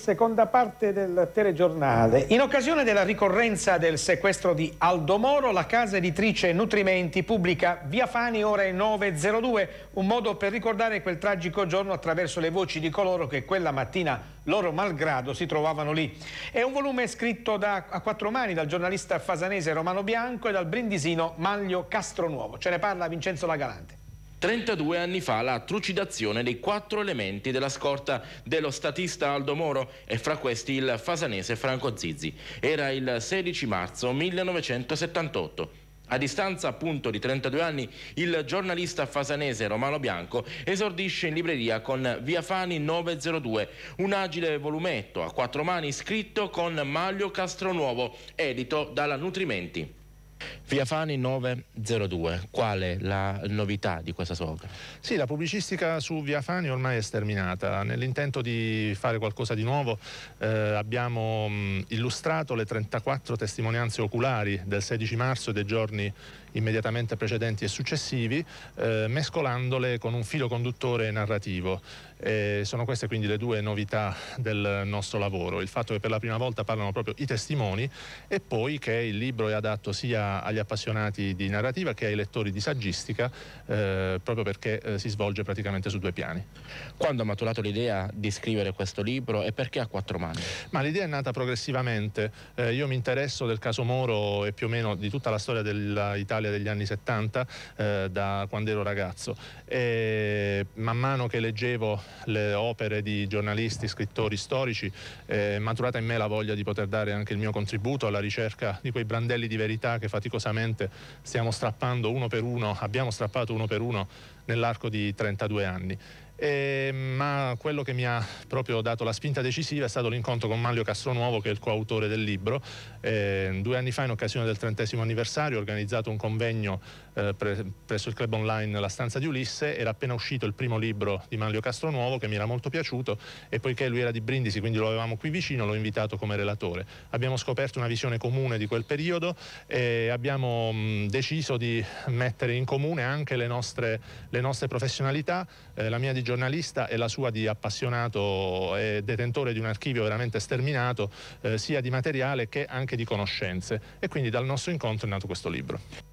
Seconda parte del telegiornale. In occasione della ricorrenza del sequestro di Aldo Moro, la casa editrice Nutrimenti pubblica Via Fani ore 9.02, un modo per ricordare quel tragico giorno attraverso le voci di coloro che quella mattina, loro malgrado, si trovavano lì. È un volume scritto da, a quattro mani dal giornalista fasanese Romano Bianco e dal brindisino Maglio Castronuovo. Ce ne parla Vincenzo Lagalante. 32 anni fa la trucidazione dei quattro elementi della scorta dello statista Aldo Moro e fra questi il fasanese Franco Zizzi. Era il 16 marzo 1978. A distanza appunto di 32 anni, il giornalista fasanese Romano Bianco esordisce in libreria con Via Fani 902, un agile volumetto a quattro mani scritto con Maglio Castronuovo, edito dalla Nutrimenti. Via Fani 902, quale la novità di questa soga? Sì, la pubblicistica su Via Fani ormai è sterminata. Nell'intento di fare qualcosa di nuovo eh, abbiamo mh, mm, illustrato le 34 testimonianze oculari del 16 marzo e dei giorni immediatamente precedenti e successivi, eh, mescolandole con un filo conduttore narrativo. E sono queste quindi le due novità del nostro lavoro, il fatto che per la prima volta parlano proprio i testimoni e poi che il libro è adatto sia agli appassionati di narrativa che ai lettori di saggistica, eh, proprio perché eh, si svolge praticamente su due piani. Quando ha maturato l'idea di scrivere questo libro e perché a quattro mani? Ma l'idea è nata progressivamente. Eh, io mi interesso del caso Moro e più o meno di tutta la storia dell'Italia degli anni 70, eh, da quando ero ragazzo. E man mano che leggevo le opere di giornalisti, scrittori, storici, è maturata in me la voglia di poter dare anche il mio contributo alla ricerca di quei brandelli di verità che faticosamente certamente stiamo strappando uno per uno, abbiamo strappato uno per uno nell'arco di 32 anni eh, ma quello che mi ha proprio dato la spinta decisiva è stato l'incontro con Manlio Castronuovo che è il coautore del libro. Eh, due anni fa in occasione del trentesimo anniversario ho organizzato un convegno eh, pre presso il club online La Stanza di Ulisse, era appena uscito il primo libro di Manlio Castronuovo che mi era molto piaciuto e poiché lui era di Brindisi quindi lo avevamo qui vicino l'ho invitato come relatore. Abbiamo scoperto una visione comune di quel periodo e abbiamo mh, deciso di mettere in comune anche le nostre, le nostre professionalità, eh, la mia di giornalista e la sua di appassionato e detentore di un archivio veramente sterminato, eh, sia di materiale che anche di conoscenze. E quindi dal nostro incontro è nato questo libro.